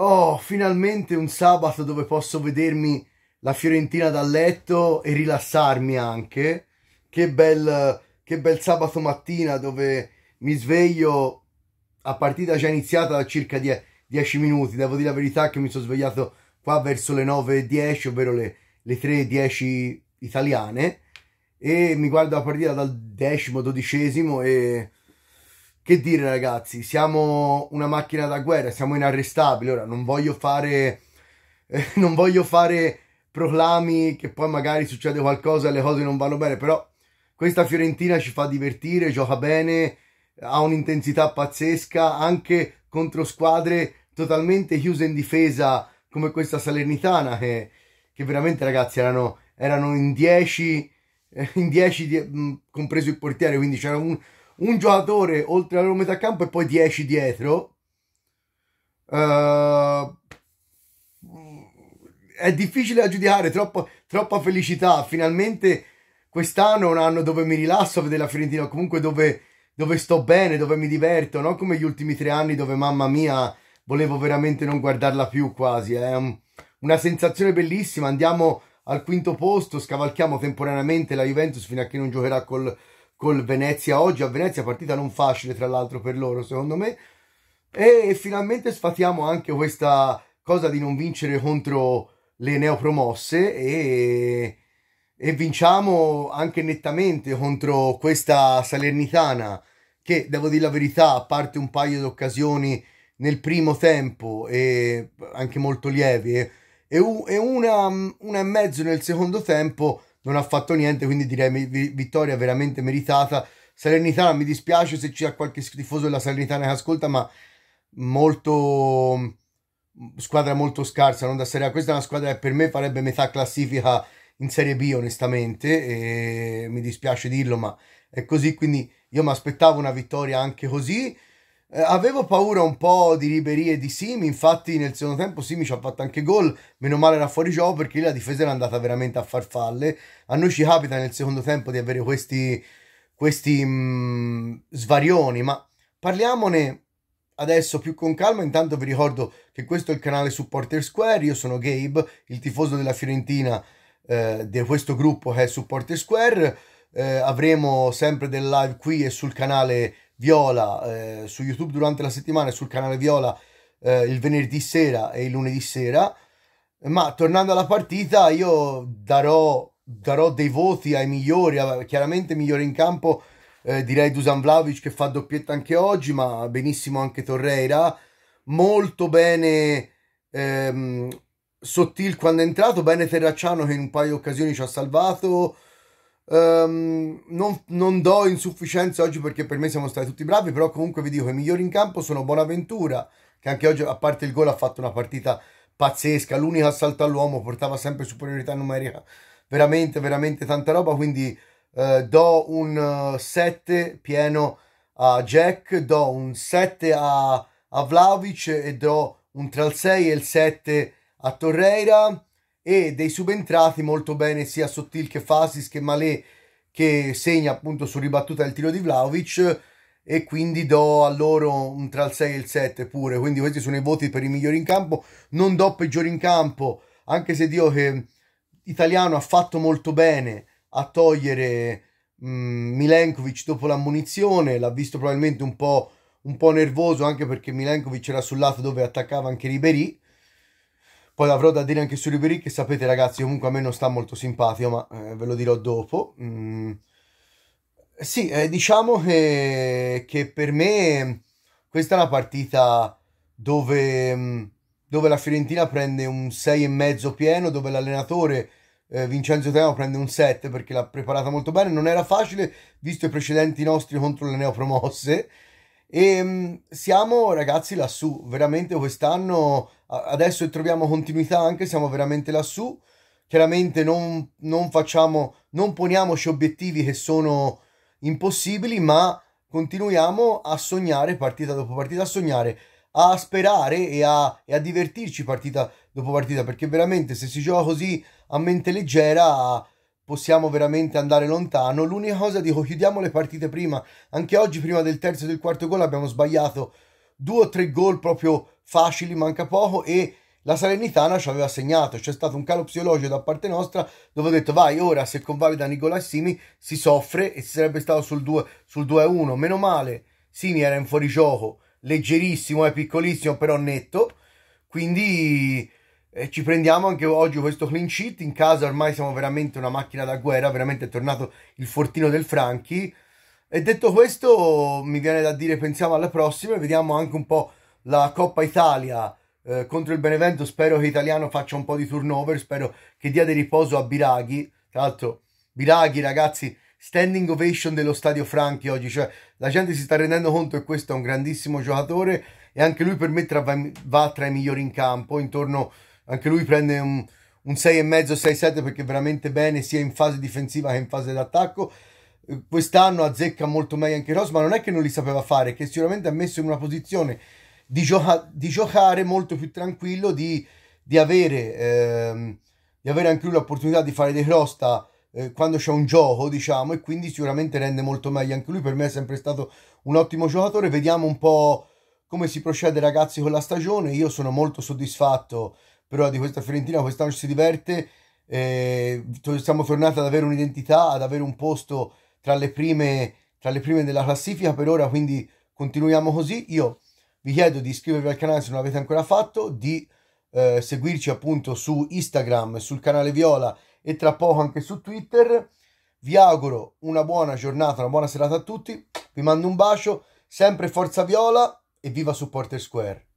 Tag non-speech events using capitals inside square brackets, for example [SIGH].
Oh, finalmente un sabato dove posso vedermi la Fiorentina dal letto e rilassarmi anche. Che bel, che bel sabato mattina dove mi sveglio a partita già iniziata da circa 10 die minuti. Devo dire la verità che mi sono svegliato qua verso le 9.10, ovvero le, le 3.10 italiane. E mi guardo la partita dal decimo, dodicesimo e che dire ragazzi, siamo una macchina da guerra, siamo inarrestabili. Ora non voglio fare, eh, [LAUGHS] non voglio fare proclami che poi magari succede qualcosa e le cose non vanno bene, però questa Fiorentina ci fa divertire, gioca bene, ha un'intensità pazzesca anche contro squadre totalmente chiuse in difesa come questa Salernitana che, che veramente ragazzi erano, erano in 10 eh, in 10 compreso il portiere quindi c'era un, un giocatore oltre la loro metà campo e poi 10 dietro. Uh, è difficile da giudicare, troppo, troppa felicità. Finalmente quest'anno è un anno dove mi rilasso a vedere la Fiorentina, o comunque dove, dove, sto bene, dove mi diverto, non come gli ultimi tre anni dove mamma mia volevo veramente non guardarla più quasi. Eh. È una sensazione bellissima. Andiamo al quinto posto, scavalchiamo temporaneamente la Juventus fino a che non giocherà col col Venezia oggi a Venezia, partita non facile tra l'altro per loro secondo me, e finalmente sfatiamo anche questa cosa di non vincere contro le neopromosse e, e vinciamo anche nettamente contro questa Salernitana che devo dire la verità, a parte un paio di occasioni nel primo tempo e anche molto lievi eh, e, una, una e mezzo nel secondo tempo non ha fatto niente, quindi direi vittoria veramente meritata. Salernitana, mi dispiace se c'è qualche tifoso della Salernitana che ascolta, ma molto mm, squadra molto scarsa, non da Serie A. Questa è una squadra che per me farebbe metà classifica in Serie B, onestamente, e mi dispiace dirlo, ma è così, quindi io mi aspettavo una vittoria anche così eh, avevo paura un po' di Ribery e di Simi, infatti nel secondo tempo Simi ci ha fatto anche gol, meno male era fuori gioco perché la difesa era andata veramente a farfalle. A noi ci capita nel secondo tempo di avere questi, questi mh, mm, svarioni, ma parliamone adesso più con calma. Intanto vi ricordo che questo è il canale Supporter Square, io sono Gabe, il tifoso della Fiorentina eh, di questo gruppo che è Supporter Square. Eh, avremo sempre del live qui e sul canale Viola eh, su YouTube durante la settimana e sul canale Viola eh, il venerdì sera e il lunedì sera. Ma tornando alla partita, io darò, darò dei voti ai migliori, chiaramente migliore in campo. Eh, direi Dusan Vlaovic che fa doppietta anche oggi, ma benissimo anche Torreira. Molto bene ehm, Sottil quando è entrato, bene Terracciano che in un paio di occasioni ci ha salvato. Um, non, non, do insufficienza oggi perché per me siamo stati tutti bravi, però comunque vi dico i migliori in campo sono Bonaventura, che anche oggi, a parte il gol, ha fatto una partita pazzesca, l'unico assalto all'uomo, portava sempre superiorità numerica, veramente, veramente tanta roba, quindi uh, do un 7 eh, pieno a Jack, do un 7 a, a Vlaovic e do un tra il 6 e il 7 a Torreira e dei subentrati molto bene sia Sottil che Fasis che Malé che segna appunto su ribattuta il tiro di Vlaovic e quindi do a loro un tra il 6 e il 7 pure, quindi questi sono i voti per i migliori in campo, non do peggiori in campo, anche se Dio che italiano ha fatto molto bene a togliere mh, mm, Milenkovic dopo l'ammunizione, l'ha visto probabilmente un po', un po' nervoso anche perché Milenkovic era sul lato dove attaccava anche Ribery poi avrò da dire anche su Ribery che sapete ragazzi comunque a me non sta molto simpatico ma eh, ve lo dirò dopo. Mm. Sì, eh, diciamo che, che, per me questa è una partita dove, mm, dove la Fiorentina prende un 6,5 pieno, dove l'allenatore eh, Vincenzo Teo prende un 7 perché l'ha preparata molto bene. Non era facile visto i precedenti nostri contro le neopromosse e ehm, siamo ragazzi lassù, veramente quest'anno adesso troviamo continuità anche, siamo veramente lassù. Chiaramente non, non facciamo, non poniamoci obiettivi che sono impossibili, ma continuiamo a sognare partita dopo partita, a sognare, a sperare e a, e a divertirci partita dopo partita, perché veramente se si gioca così a mente leggera possiamo veramente andare lontano. L'unica cosa dico, chiudiamo le partite prima. Anche oggi, prima del terzo e del quarto gol, abbiamo sbagliato due o tre gol proprio facili, manca poco e la Salernitana ci aveva segnato. C'è stato un calo psicologico da parte nostra dove ho detto vai ora se convalida Nicola Simi si soffre e si sarebbe stato sul 2-1. Sul Meno male, Simi era in fuorigioco, leggerissimo e eh, piccolissimo però netto. Quindi e ci prendiamo anche oggi questo clean sheet. In casa ormai siamo veramente una macchina da guerra, veramente è tornato il fortino del Franchi. E detto questo, mi viene da dire pensiamo alla prossima e vediamo anche un po' la Coppa Italia eh, contro il Benevento. Spero che Italiano faccia un po' di turnover, spero che dia di riposo a Biraghi. Tra l'altro, Biraghi, ragazzi, standing ovation dello Stadio Franchi oggi, cioè la gente si sta rendendo conto che questo è un grandissimo giocatore e anche lui per me tra, va tra i migliori in campo, intorno a anche lui prende un, un 6,5, 6,7 perché veramente bene sia in fase difensiva che in fase d'attacco. Quest'anno azzecca molto meglio anche Ross, ma non è che non li sapeva fare, che sicuramente ha messo in una posizione di, gioca di giocare molto più tranquillo, di, di, avere, ehm, di avere, anche lui l'opportunità di fare dei crosta eh, quando c'è un gioco, diciamo, e quindi sicuramente rende molto meglio. Anche lui per me è sempre stato un ottimo giocatore. Vediamo un po' come si procede ragazzi con la stagione. Io sono molto soddisfatto però di questa Fiorentina quest'anno ci si diverte, eh, siamo tornati ad avere un'identità, ad avere un posto tra le, prime, tra le prime della classifica per ora, quindi continuiamo così. Io vi chiedo di iscrivervi al canale se non l'avete ancora fatto, di eh, seguirci appunto su Instagram, sul canale Viola e tra poco anche su Twitter. Vi auguro una buona giornata, una buona serata a tutti, vi mando un bacio, sempre Forza Viola e viva Supporter Square!